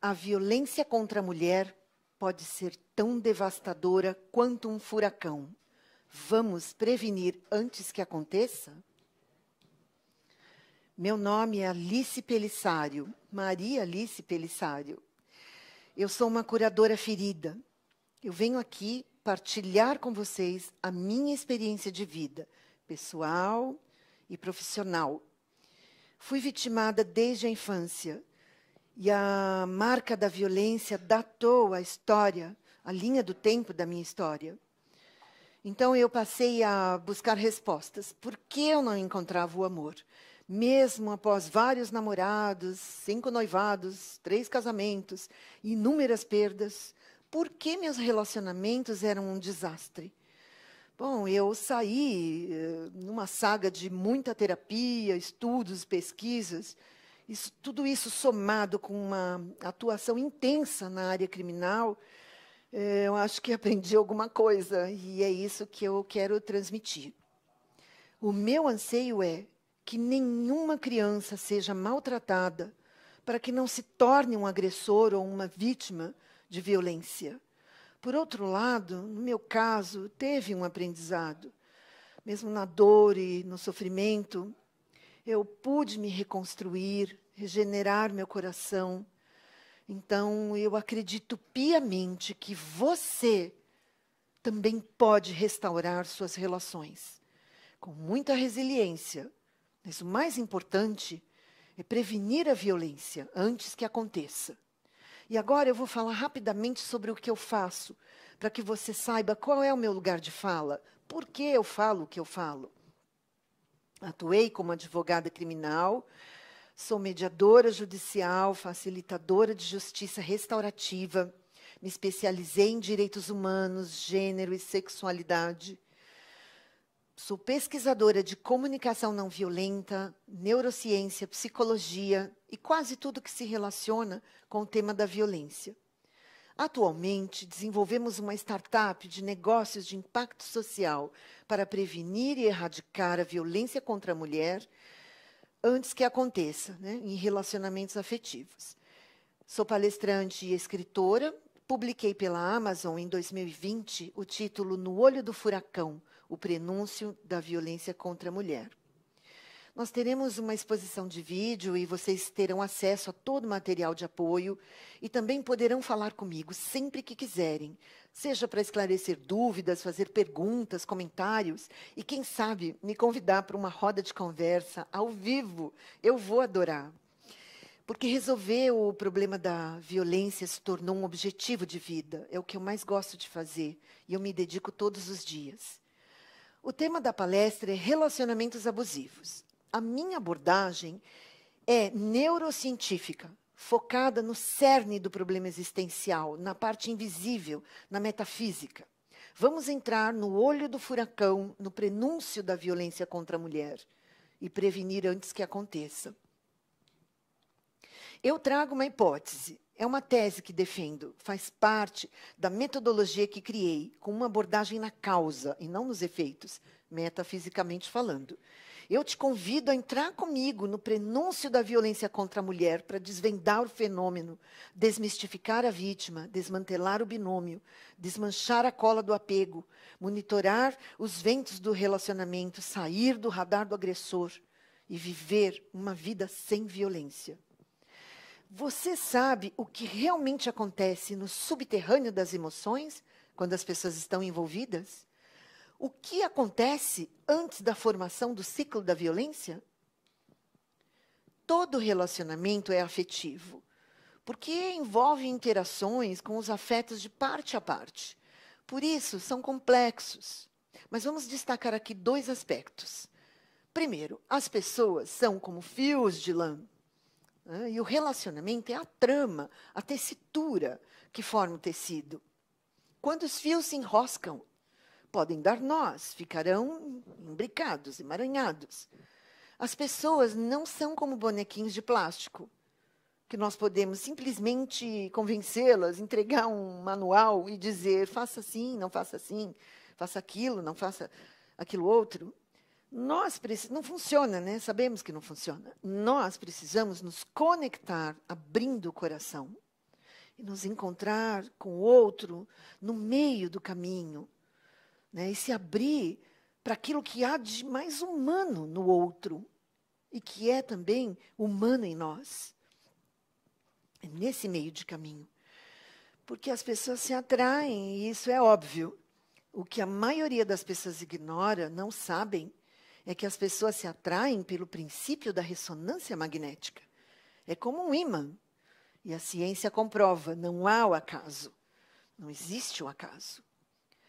A violência contra a mulher pode ser tão devastadora quanto um furacão. Vamos prevenir antes que aconteça? Meu nome é Alice Pelissário, Maria Alice Pelissário. Eu sou uma curadora ferida. Eu venho aqui partilhar com vocês a minha experiência de vida, pessoal e profissional. Fui vitimada desde a infância e a marca da violência datou a história, a linha do tempo da minha história. Então eu passei a buscar respostas. Por que eu não encontrava o amor? Mesmo após vários namorados, cinco noivados, três casamentos, inúmeras perdas, por que meus relacionamentos eram um desastre? Bom, eu saí eh, numa saga de muita terapia, estudos, pesquisas, isso, tudo isso somado com uma atuação intensa na área criminal, é, eu acho que aprendi alguma coisa e é isso que eu quero transmitir. O meu anseio é que nenhuma criança seja maltratada para que não se torne um agressor ou uma vítima de violência. Por outro lado, no meu caso, teve um aprendizado. Mesmo na dor e no sofrimento, eu pude me reconstruir, regenerar meu coração. Então, eu acredito piamente que você também pode restaurar suas relações com muita resiliência. Mas o mais importante é prevenir a violência antes que aconteça. E agora eu vou falar rapidamente sobre o que eu faço, para que você saiba qual é o meu lugar de fala, por que eu falo o que eu falo. Atuei como advogada criminal, sou mediadora judicial, facilitadora de justiça restaurativa, me especializei em direitos humanos, gênero e sexualidade. Sou pesquisadora de comunicação não violenta, neurociência, psicologia e quase tudo que se relaciona com o tema da violência. Atualmente, desenvolvemos uma startup de negócios de impacto social para prevenir e erradicar a violência contra a mulher antes que aconteça né, em relacionamentos afetivos. Sou palestrante e escritora. Publiquei pela Amazon em 2020 o título No Olho do Furacão: O Prenúncio da Violência contra a Mulher. Nós teremos uma exposição de vídeo e vocês terão acesso a todo o material de apoio e também poderão falar comigo sempre que quiserem, seja para esclarecer dúvidas, fazer perguntas, comentários e, quem sabe, me convidar para uma roda de conversa ao vivo. Eu vou adorar. Porque resolver o problema da violência se tornou um objetivo de vida, é o que eu mais gosto de fazer e eu me dedico todos os dias. O tema da palestra é relacionamentos abusivos a minha abordagem é neurocientífica, focada no cerne do problema existencial, na parte invisível, na metafísica. Vamos entrar no olho do furacão, no prenúncio da violência contra a mulher e prevenir antes que aconteça. Eu trago uma hipótese, é uma tese que defendo, faz parte da metodologia que criei, com uma abordagem na causa e não nos efeitos, metafisicamente falando. Eu te convido a entrar comigo no prenúncio da violência contra a mulher para desvendar o fenômeno, desmistificar a vítima, desmantelar o binômio, desmanchar a cola do apego, monitorar os ventos do relacionamento, sair do radar do agressor e viver uma vida sem violência. Você sabe o que realmente acontece no subterrâneo das emoções quando as pessoas estão envolvidas? o que acontece antes da formação do ciclo da violência? Todo relacionamento é afetivo, porque envolve interações com os afetos de parte a parte. Por isso, são complexos. Mas vamos destacar aqui dois aspectos. Primeiro, as pessoas são como fios de lã. Né? E o relacionamento é a trama, a tessitura que forma o tecido. Quando os fios se enroscam, podem dar nós, ficarão imbricados, emaranhados. As pessoas não são como bonequinhos de plástico, que nós podemos simplesmente convencê-las, entregar um manual e dizer: faça assim, não faça assim, faça aquilo, não faça aquilo outro. Nós precisamos, não funciona, né? Sabemos que não funciona. Nós precisamos nos conectar, abrindo o coração e nos encontrar com o outro no meio do caminho, né? e se abrir para aquilo que há de mais humano no outro e que é também humano em nós. É nesse meio de caminho. Porque as pessoas se atraem, e isso é óbvio. O que a maioria das pessoas ignora, não sabem, é que as pessoas se atraem pelo princípio da ressonância magnética. É como um ímã. E a ciência comprova: não há o acaso. Não existe o um acaso.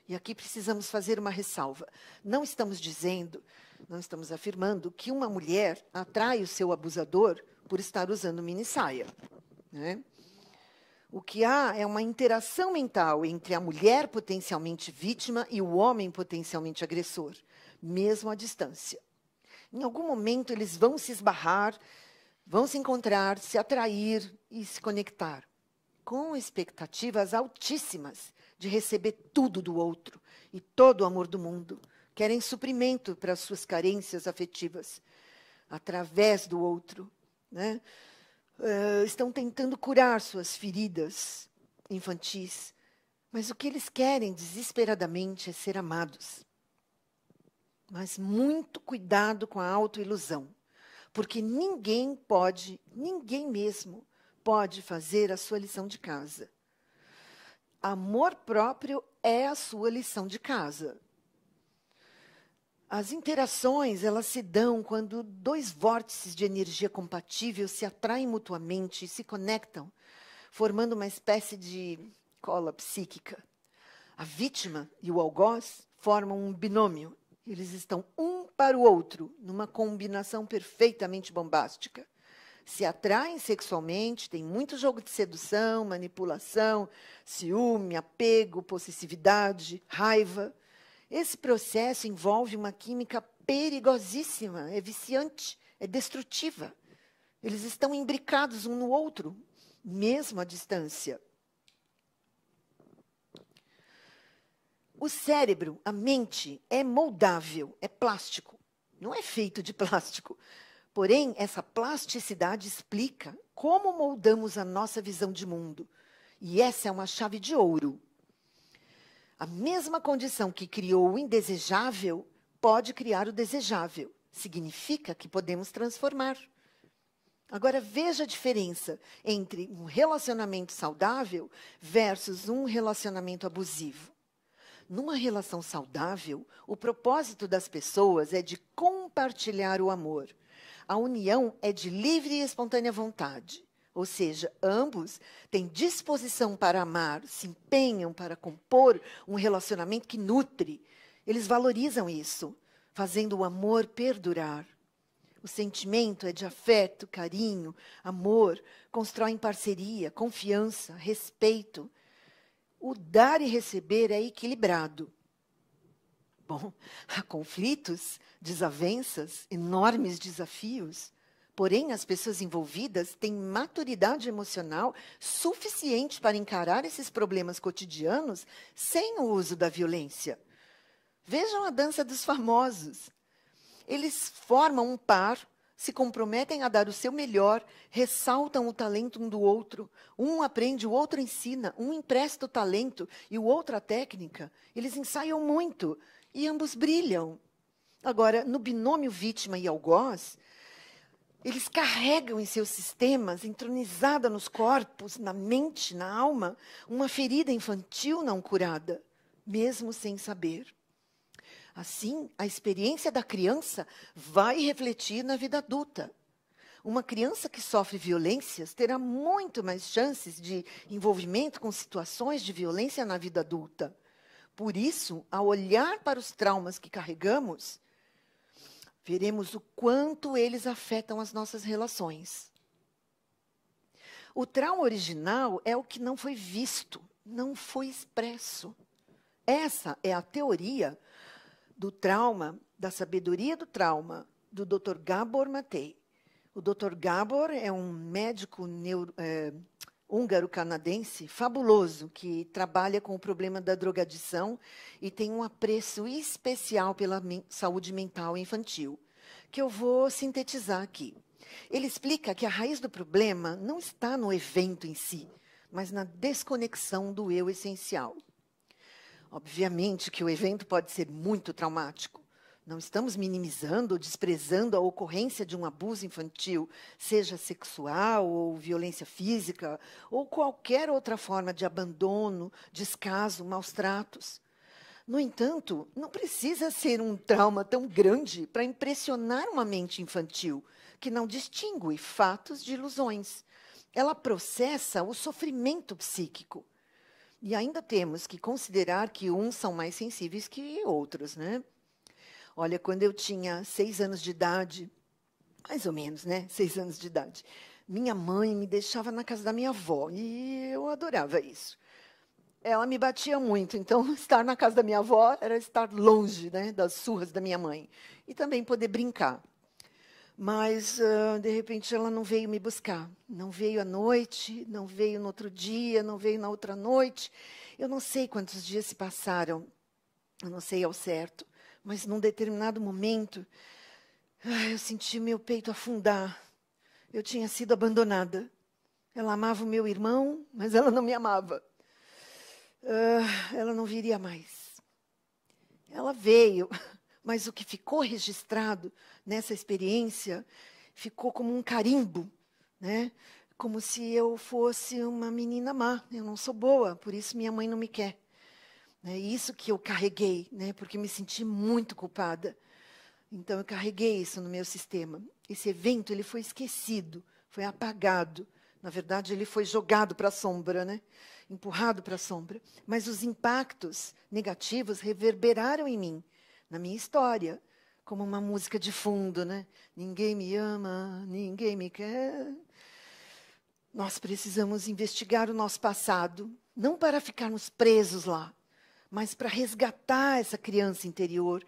E aqui precisamos fazer uma ressalva. Não estamos dizendo, não estamos afirmando que uma mulher atrai o seu abusador por estar usando mini saia. Né? O que há é uma interação mental entre a mulher potencialmente vítima e o homem potencialmente agressor, mesmo à distância. Em algum momento eles vão se esbarrar, vão se encontrar, se atrair e se conectar, com expectativas altíssimas de receber tudo do outro e todo o amor do mundo. Querem suprimento para as suas carências afetivas através do outro. Né? Uh, estão tentando curar suas feridas infantis, mas o que eles querem desesperadamente é ser amados. Mas muito cuidado com a autoilusão, porque ninguém pode, ninguém mesmo, pode fazer a sua lição de casa. Amor próprio é a sua lição de casa. As interações, elas se dão quando dois vórtices de energia compatível se atraem mutuamente e se conectam, formando uma espécie de cola psíquica. A vítima e o algoz formam um binômio. Eles estão um para o outro, numa combinação perfeitamente bombástica se atraem sexualmente, tem muito jogo de sedução, manipulação, ciúme, apego, possessividade, raiva. Esse processo envolve uma química perigosíssima, é viciante, é destrutiva. Eles estão imbricados um no outro, mesmo à distância. O cérebro, a mente, é moldável, é plástico. Não é feito de plástico. Porém, essa plasticidade explica como moldamos a nossa visão de mundo. E essa é uma chave de ouro. A mesma condição que criou o indesejável pode criar o desejável. Significa que podemos transformar. Agora veja a diferença entre um relacionamento saudável versus um relacionamento abusivo. Numa relação saudável, o propósito das pessoas é de compartilhar o amor a união é de livre e espontânea vontade. Ou seja, ambos têm disposição para amar, se empenham para compor um relacionamento que nutre. Eles valorizam isso, fazendo o amor perdurar. O sentimento é de afeto, carinho, amor, constroem parceria, confiança, respeito. O dar e receber é equilibrado. Bom, há conflitos, desavenças, enormes desafios. Porém, as pessoas envolvidas têm maturidade emocional suficiente para encarar esses problemas cotidianos sem o uso da violência. Vejam a dança dos famosos. Eles formam um par, se comprometem a dar o seu melhor, ressaltam o talento um do outro. Um aprende, o outro ensina, um empresta o talento e o outro a técnica. Eles ensaiam muito, e ambos brilham. Agora, no binômio vítima e algoz, eles carregam em seus sistemas, entronizada nos corpos, na mente, na alma, uma ferida infantil não curada, mesmo sem saber. Assim, a experiência da criança vai refletir na vida adulta. Uma criança que sofre violências terá muito mais chances de envolvimento com situações de violência na vida adulta. Por isso, ao olhar para os traumas que carregamos, veremos o quanto eles afetam as nossas relações. O trauma original é o que não foi visto, não foi expresso. Essa é a teoria do trauma, da sabedoria do trauma, do Dr. Gabor Matei. O Dr. Gabor é um médico neuro, é, húngaro-canadense fabuloso, que trabalha com o problema da drogadição e tem um apreço especial pela saúde mental infantil, que eu vou sintetizar aqui. Ele explica que a raiz do problema não está no evento em si, mas na desconexão do eu essencial. Obviamente que o evento pode ser muito traumático, não estamos minimizando ou desprezando a ocorrência de um abuso infantil, seja sexual ou violência física, ou qualquer outra forma de abandono, descaso, maus tratos. No entanto, não precisa ser um trauma tão grande para impressionar uma mente infantil, que não distingue fatos de ilusões. Ela processa o sofrimento psíquico. E ainda temos que considerar que uns são mais sensíveis que outros, né? Olha, quando eu tinha seis anos de idade, mais ou menos, né? Seis anos de idade, minha mãe me deixava na casa da minha avó e eu adorava isso. Ela me batia muito, então estar na casa da minha avó era estar longe né, das surras da minha mãe e também poder brincar. Mas, uh, de repente, ela não veio me buscar. Não veio à noite, não veio no outro dia, não veio na outra noite. Eu não sei quantos dias se passaram, eu não sei ao certo. Mas num determinado momento, eu senti meu peito afundar. Eu tinha sido abandonada. Ela amava o meu irmão, mas ela não me amava. Ah, ela não viria mais. Ela veio, mas o que ficou registrado nessa experiência ficou como um carimbo, né? Como se eu fosse uma menina má. Eu não sou boa, por isso minha mãe não me quer. É isso que eu carreguei, né? porque me senti muito culpada. Então eu carreguei isso no meu sistema. Esse evento ele foi esquecido, foi apagado. Na verdade, ele foi jogado para a sombra, né? empurrado para a sombra. Mas os impactos negativos reverberaram em mim, na minha história, como uma música de fundo, né? Ninguém me ama, ninguém me quer. Nós precisamos investigar o nosso passado, não para ficarmos presos lá, mas para resgatar essa criança interior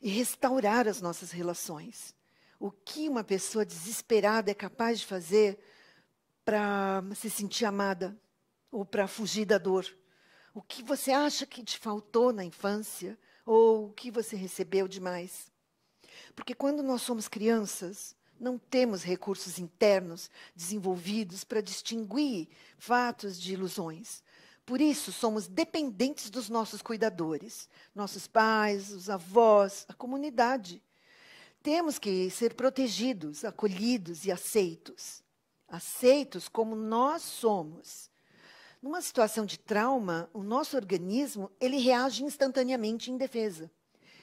e restaurar as nossas relações. O que uma pessoa desesperada é capaz de fazer para se sentir amada ou para fugir da dor? O que você acha que te faltou na infância ou o que você recebeu demais? Porque quando nós somos crianças, não temos recursos internos desenvolvidos para distinguir fatos de ilusões. Por isso, somos dependentes dos nossos cuidadores, nossos pais, os avós, a comunidade. Temos que ser protegidos, acolhidos e aceitos. Aceitos como nós somos. Numa situação de trauma, o nosso organismo ele reage instantaneamente em defesa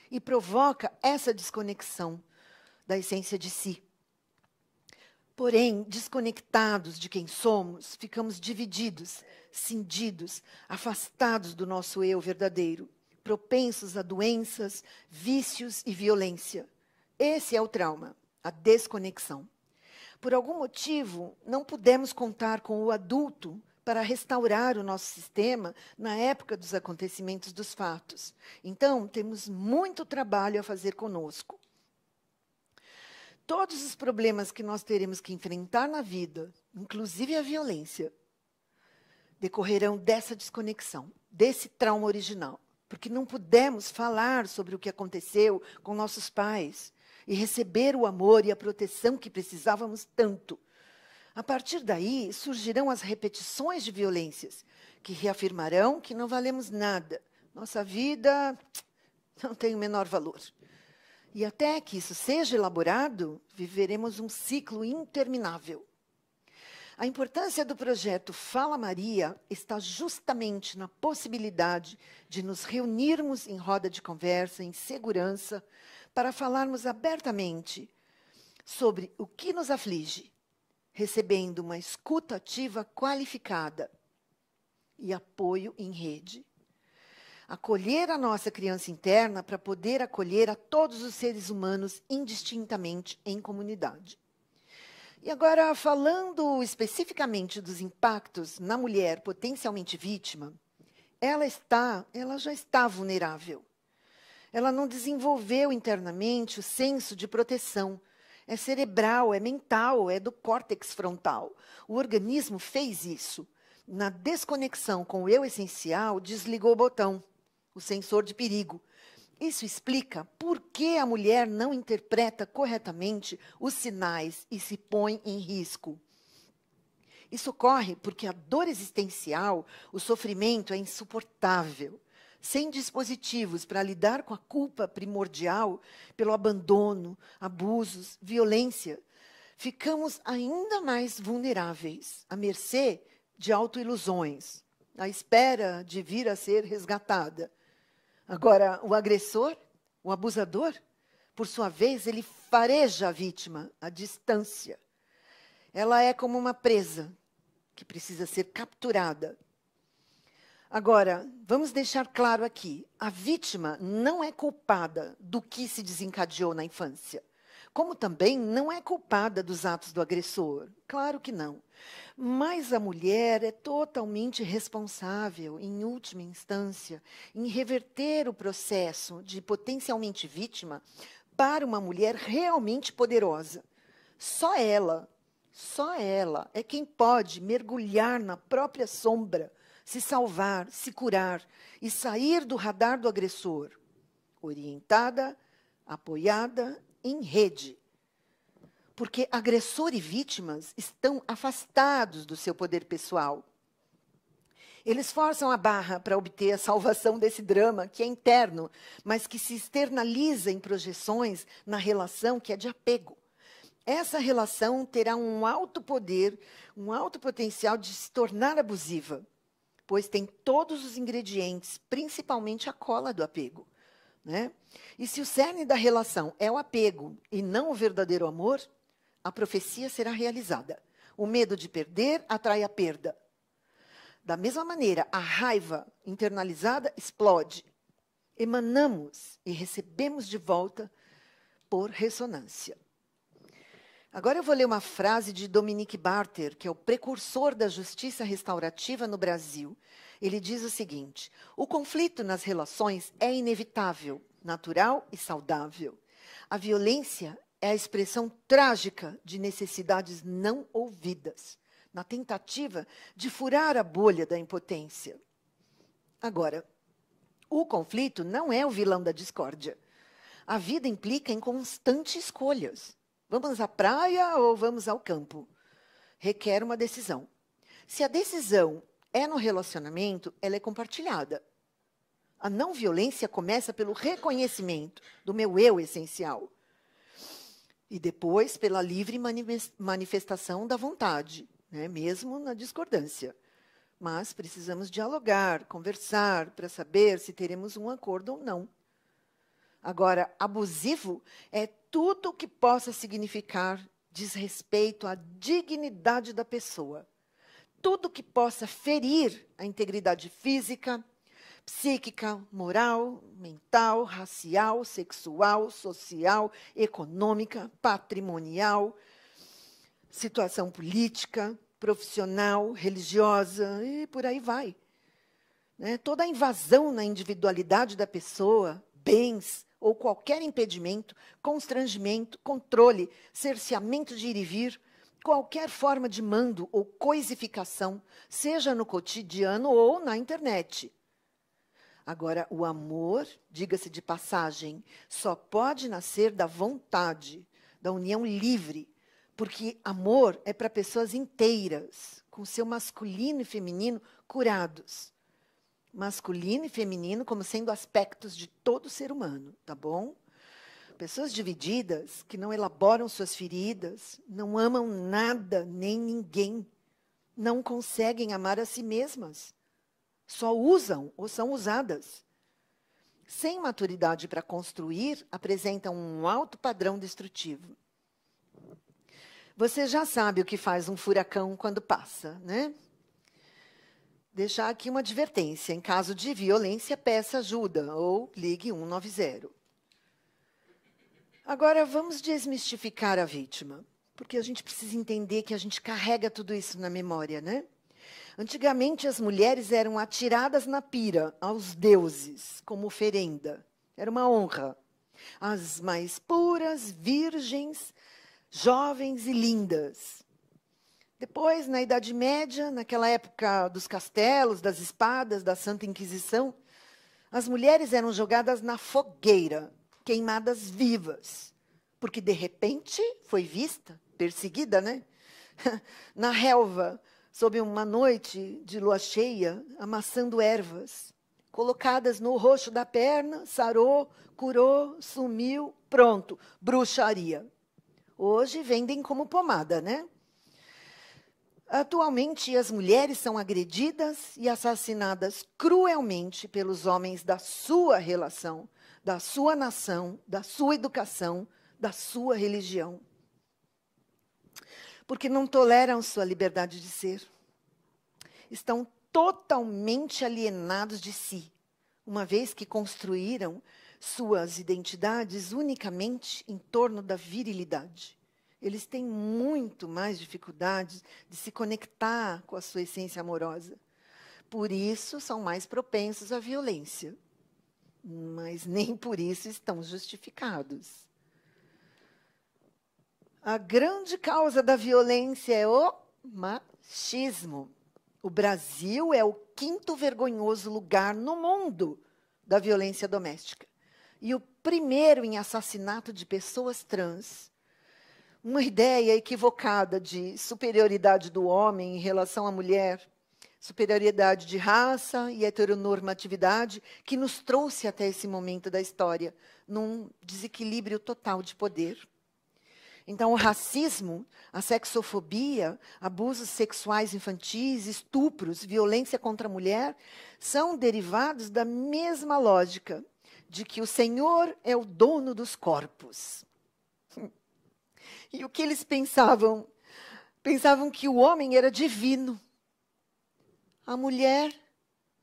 e provoca essa desconexão da essência de si. Porém, desconectados de quem somos, ficamos divididos, cindidos, afastados do nosso eu verdadeiro, propensos a doenças, vícios e violência. Esse é o trauma, a desconexão. Por algum motivo, não pudemos contar com o adulto para restaurar o nosso sistema na época dos acontecimentos dos fatos. Então, temos muito trabalho a fazer conosco todos os problemas que nós teremos que enfrentar na vida, inclusive a violência, decorrerão dessa desconexão, desse trauma original. Porque não pudemos falar sobre o que aconteceu com nossos pais e receber o amor e a proteção que precisávamos tanto. A partir daí surgirão as repetições de violências, que reafirmarão que não valemos nada, nossa vida não tem o menor valor. E até que isso seja elaborado, viveremos um ciclo interminável. A importância do projeto Fala Maria está justamente na possibilidade de nos reunirmos em roda de conversa, em segurança, para falarmos abertamente sobre o que nos aflige, recebendo uma escuta ativa qualificada e apoio em rede acolher a nossa criança interna para poder acolher a todos os seres humanos indistintamente em comunidade. E agora, falando especificamente dos impactos na mulher potencialmente vítima, ela está, ela já está vulnerável. Ela não desenvolveu internamente o senso de proteção. É cerebral, é mental, é do córtex frontal. O organismo fez isso. Na desconexão com o eu essencial, desligou o botão o sensor de perigo. Isso explica por que a mulher não interpreta corretamente os sinais e se põe em risco. Isso ocorre porque a dor existencial, o sofrimento é insuportável. Sem dispositivos para lidar com a culpa primordial pelo abandono, abusos, violência, ficamos ainda mais vulneráveis, à mercê de autoilusões, à espera de vir a ser resgatada Agora, o agressor, o abusador, por sua vez, ele fareja a vítima à distância. Ela é como uma presa que precisa ser capturada. Agora, vamos deixar claro aqui: a vítima não é culpada do que se desencadeou na infância, como também não é culpada dos atos do agressor. Claro que não. Mas a mulher é totalmente responsável, em última instância, em reverter o processo de potencialmente vítima para uma mulher realmente poderosa. Só ela, só ela é quem pode mergulhar na própria sombra, se salvar, se curar e sair do radar do agressor. Orientada, apoiada em rede porque agressor e vítimas estão afastados do seu poder pessoal. Eles forçam a barra para obter a salvação desse drama, que é interno, mas que se externaliza em projeções na relação que é de apego. Essa relação terá um alto poder, um alto potencial de se tornar abusiva, pois tem todos os ingredientes, principalmente a cola do apego. Né? E se o cerne da relação é o apego e não o verdadeiro amor, a profecia será realizada. O medo de perder atrai a perda. Da mesma maneira, a raiva internalizada explode. Emanamos e recebemos de volta por ressonância. Agora eu vou ler uma frase de Dominique Barter, que é o precursor da justiça restaurativa no Brasil. Ele diz o seguinte: o conflito nas relações é inevitável, natural e saudável. A violência é a expressão trágica de necessidades não ouvidas, na tentativa de furar a bolha da impotência. Agora, o conflito não é o vilão da discórdia. A vida implica em constantes escolhas. Vamos à praia ou vamos ao campo? Requer uma decisão. Se a decisão é no relacionamento, ela é compartilhada. A não violência começa pelo reconhecimento do meu eu essencial e depois pela livre manifestação da vontade, né, mesmo na discordância. Mas precisamos dialogar, conversar, para saber se teremos um acordo ou não. Agora, abusivo é tudo o que possa significar desrespeito à dignidade da pessoa. Tudo que possa ferir a integridade física, psíquica, moral, mental, racial, sexual, social, econômica, patrimonial, situação política, profissional, religiosa e por aí vai. Né? Toda a invasão na individualidade da pessoa, bens ou qualquer impedimento, constrangimento, controle, cerceamento de ir e vir, qualquer forma de mando ou coisificação, seja no cotidiano ou na internet. Agora, o amor, diga-se de passagem, só pode nascer da vontade, da união livre, porque amor é para pessoas inteiras, com seu masculino e feminino curados. Masculino e feminino como sendo aspectos de todo ser humano, tá bom? Pessoas divididas, que não elaboram suas feridas, não amam nada nem ninguém, não conseguem amar a si mesmas só usam ou são usadas. Sem maturidade para construir, apresentam um alto padrão destrutivo. Você já sabe o que faz um furacão quando passa, né? Deixar aqui uma advertência: em caso de violência, peça ajuda ou ligue 190. Agora vamos desmistificar a vítima, porque a gente precisa entender que a gente carrega tudo isso na memória, né? Antigamente, as mulheres eram atiradas na pira aos deuses como oferenda. Era uma honra. As mais puras, virgens, jovens e lindas. Depois, na Idade Média, naquela época dos castelos, das espadas, da Santa Inquisição, as mulheres eram jogadas na fogueira, queimadas vivas, porque de repente foi vista, perseguida, né? na relva, sob uma noite de lua cheia, amassando ervas, colocadas no roxo da perna, sarou, curou, sumiu, pronto, bruxaria. Hoje vendem como pomada, né? Atualmente, as mulheres são agredidas e assassinadas cruelmente pelos homens da sua relação, da sua nação, da sua educação, da sua religião porque não toleram sua liberdade de ser. Estão totalmente alienados de si, uma vez que construíram suas identidades unicamente em torno da virilidade. Eles têm muito mais dificuldade de se conectar com a sua essência amorosa. Por isso, são mais propensos à violência. Mas nem por isso estão justificados. A grande causa da violência é o machismo. O Brasil é o quinto vergonhoso lugar no mundo da violência doméstica e o primeiro em assassinato de pessoas trans. Uma ideia equivocada de superioridade do homem em relação à mulher, superioridade de raça e heteronormatividade que nos trouxe até esse momento da história, num desequilíbrio total de poder. Então, o racismo, a sexofobia, abusos sexuais infantis, estupros, violência contra a mulher, são derivados da mesma lógica de que o Senhor é o dono dos corpos. E o que eles pensavam? Pensavam que o homem era divino. A mulher.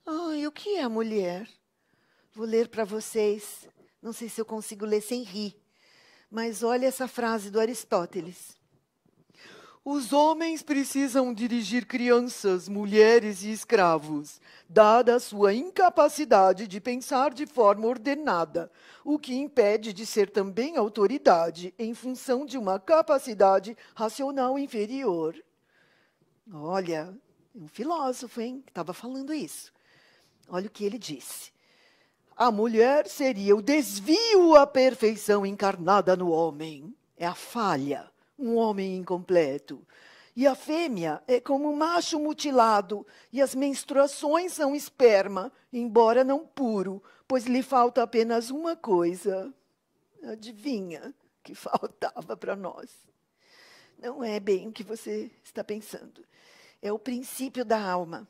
Ai, o que é a mulher? Vou ler para vocês. Não sei se eu consigo ler sem rir. Mas olha essa frase do Aristóteles. Os homens precisam dirigir crianças, mulheres e escravos, dada a sua incapacidade de pensar de forma ordenada, o que impede de ser também autoridade em função de uma capacidade racional inferior. Olha, um filósofo, hein, que estava falando isso. Olha o que ele disse a mulher seria o desvio à perfeição encarnada no homem. É a falha, um homem incompleto. E a fêmea é como um macho mutilado, e as menstruações são esperma, embora não puro, pois lhe falta apenas uma coisa. Adivinha que faltava para nós? Não é bem o que você está pensando. É o princípio da alma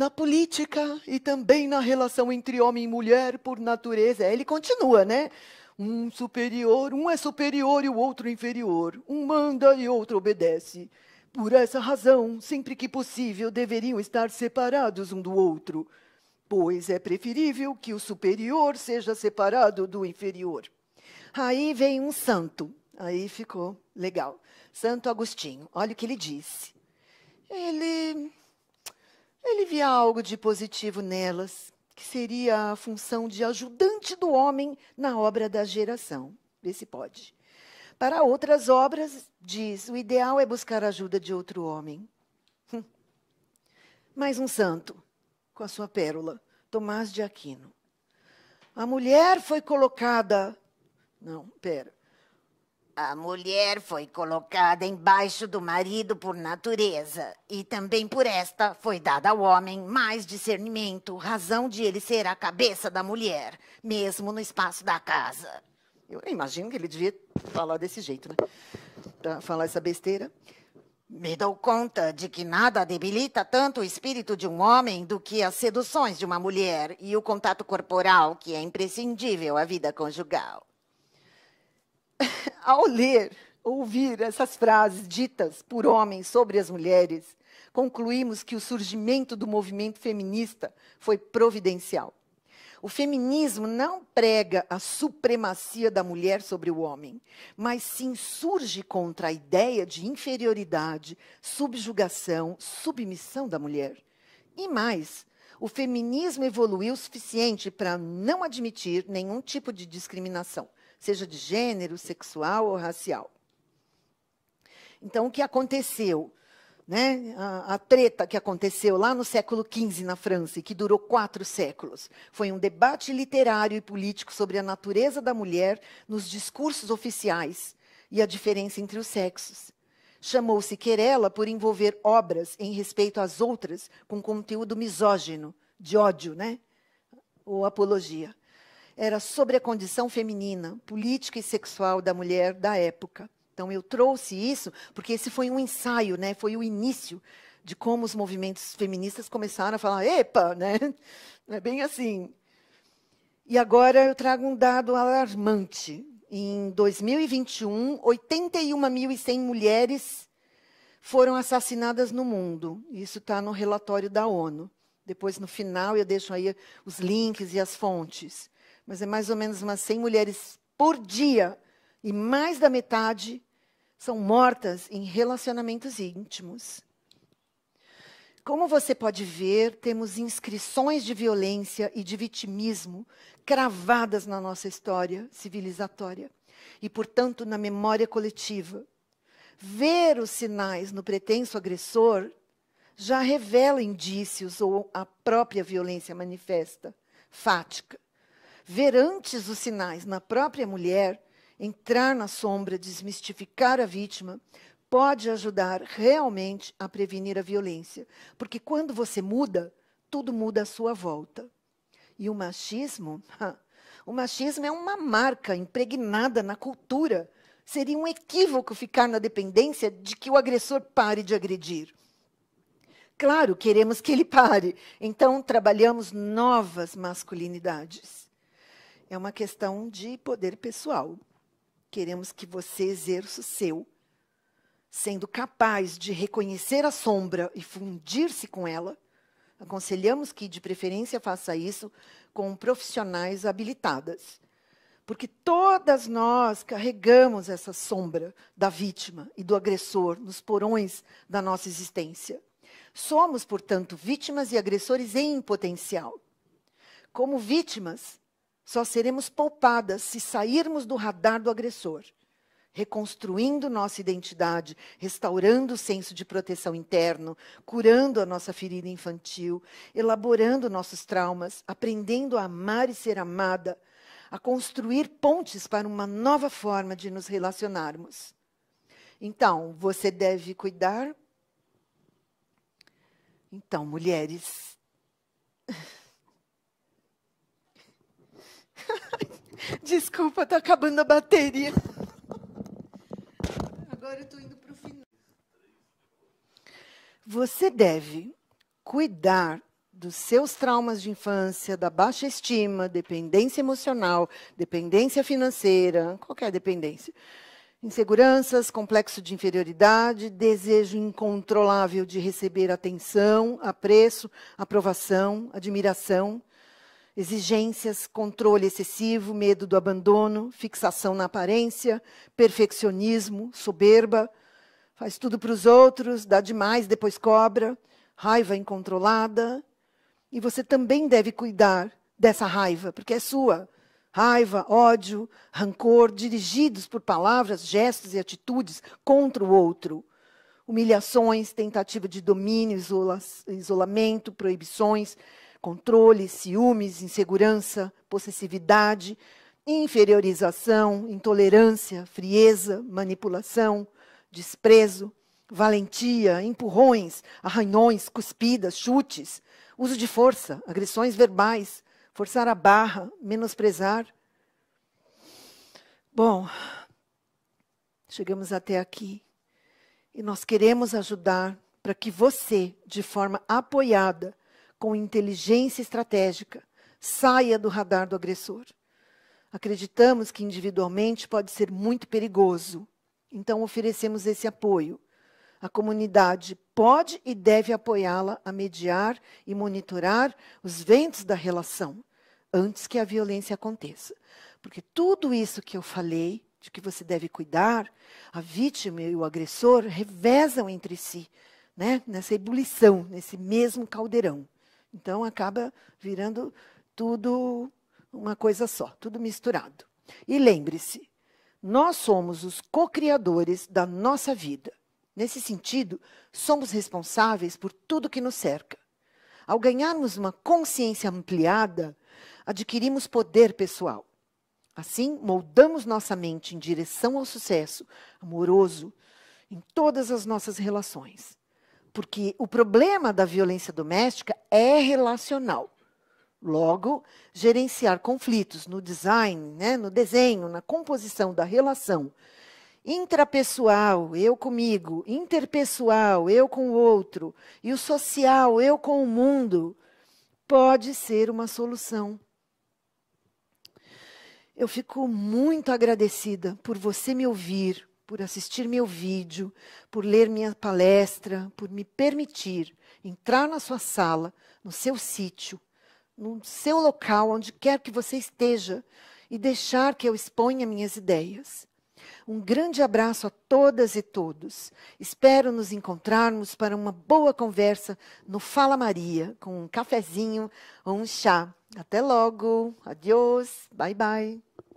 na política e também na relação entre homem e mulher por natureza. É, ele continua, né? Um superior, um é superior e o outro inferior. Um manda e outro obedece. Por essa razão, sempre que possível, deveriam estar separados um do outro, pois é preferível que o superior seja separado do inferior. Aí vem um santo, aí ficou legal. Santo Agostinho, olha o que ele disse. Ele ele via algo de positivo nelas, que seria a função de ajudante do homem na obra da geração. Vê se pode. Para outras obras, diz: o ideal é buscar a ajuda de outro homem. Hum. Mais um santo, com a sua pérola, Tomás de Aquino. A mulher foi colocada. Não, pera. A mulher foi colocada embaixo do marido por natureza, e também por esta foi dada ao homem mais discernimento, razão de ele ser a cabeça da mulher, mesmo no espaço da casa. Eu imagino que ele devia falar desse jeito, né? Pra falar essa besteira. Me dou conta de que nada debilita tanto o espírito de um homem do que as seduções de uma mulher e o contato corporal, que é imprescindível à vida conjugal. ao ler, ouvir essas frases ditas por homens sobre as mulheres, concluímos que o surgimento do movimento feminista foi providencial. O feminismo não prega a supremacia da mulher sobre o homem, mas se insurge contra a ideia de inferioridade, subjugação, submissão da mulher. E mais, o feminismo evoluiu o suficiente para não admitir nenhum tipo de discriminação, seja de gênero, sexual ou racial. Então, o que aconteceu? Né? A, a, treta que aconteceu lá no século XV na França e que durou quatro séculos foi um debate literário e político sobre a natureza da mulher nos discursos oficiais e a diferença entre os sexos. Chamou-se querela por envolver obras em respeito às outras com conteúdo misógino, de ódio, né? Ou apologia era sobre a condição feminina, política e sexual da mulher da época. Então eu trouxe isso porque esse foi um ensaio, né? Foi o início de como os movimentos feministas começaram a falar, epa, né? Não é bem assim. E agora eu trago um dado alarmante. Em 2021, 81.100 mulheres foram assassinadas no mundo. Isso está no relatório da ONU. Depois, no final, eu deixo aí os links e as fontes mas é mais ou menos umas 100 mulheres por dia, e mais da metade são mortas em relacionamentos íntimos. Como você pode ver, temos inscrições de violência e de vitimismo cravadas na nossa história civilizatória e, portanto, na memória coletiva. Ver os sinais no pretenso agressor já revela indícios ou a própria violência manifesta, fática ver antes os sinais na própria mulher, entrar na sombra, desmistificar a vítima, pode ajudar realmente a prevenir a violência. Porque quando você muda, tudo muda à sua volta. E o machismo? O machismo é uma marca impregnada na cultura. Seria um equívoco ficar na dependência de que o agressor pare de agredir. Claro, queremos que ele pare. Então, trabalhamos novas masculinidades. É uma questão de poder pessoal. Queremos que você exerça o seu, sendo capaz de reconhecer a sombra e fundir-se com ela. Aconselhamos que, de preferência, faça isso com profissionais habilitadas. Porque todas nós carregamos essa sombra da vítima e do agressor nos porões da nossa existência. Somos, portanto, vítimas e agressores em potencial. Como vítimas, só seremos poupadas se sairmos do radar do agressor, reconstruindo nossa identidade, restaurando o senso de proteção interno, curando a nossa ferida infantil, elaborando nossos traumas, aprendendo a amar e ser amada, a construir pontes para uma nova forma de nos relacionarmos. Então, você deve cuidar. Então, mulheres. Desculpa, tá acabando a bateria. Agora eu tô indo para o final. Você deve cuidar dos seus traumas de infância, da baixa estima, dependência emocional, dependência financeira, qualquer dependência, inseguranças, complexo de inferioridade, desejo incontrolável de receber atenção, apreço, aprovação, admiração, exigências, controle excessivo, medo do abandono, fixação na aparência, perfeccionismo, soberba, faz tudo para os outros, dá demais, depois cobra, raiva incontrolada. E você também deve cuidar dessa raiva, porque é sua. Raiva, ódio, rancor, dirigidos por palavras, gestos e atitudes contra o outro humilhações, tentativa de domínio, isola, isolamento, proibições, controle, ciúmes, insegurança, possessividade, inferiorização, intolerância, frieza, manipulação, desprezo, valentia, empurrões, arranhões, cuspidas, chutes, uso de força, agressões verbais, forçar a barra, menosprezar. Bom, chegamos até aqui e nós queremos ajudar para que você, de forma apoiada, com inteligência estratégica, saia do radar do agressor. Acreditamos que individualmente pode ser muito perigoso, então oferecemos esse apoio. A comunidade pode e deve apoiá-la a mediar e monitorar os ventos da relação antes que a violência aconteça. Porque tudo isso que eu falei, de que você deve cuidar, a vítima e o agressor revezam entre si, né? nessa ebulição, nesse mesmo caldeirão. Então acaba virando tudo uma coisa só, tudo misturado. E lembre-se, nós somos os co-criadores da nossa vida. Nesse sentido, somos responsáveis por tudo que nos cerca. Ao ganharmos uma consciência ampliada, adquirimos poder pessoal. Assim, moldamos nossa mente em direção ao sucesso amoroso em todas as nossas relações porque o problema da violência doméstica é relacional. Logo, gerenciar conflitos no design, né, no desenho, na composição da relação intrapessoal, eu comigo, interpessoal, eu com o outro, e o social, eu com o mundo, pode ser uma solução. Eu fico muito agradecida por você me ouvir, por assistir meu vídeo, por ler minha palestra, por me permitir entrar na sua sala, no seu sítio, no seu local, onde quer que você esteja, e deixar que eu exponha minhas ideias. Um grande abraço a todas e todos. Espero nos encontrarmos para uma boa conversa no Fala Maria, com um cafezinho ou um chá. Até logo. Adiós. Bye bye.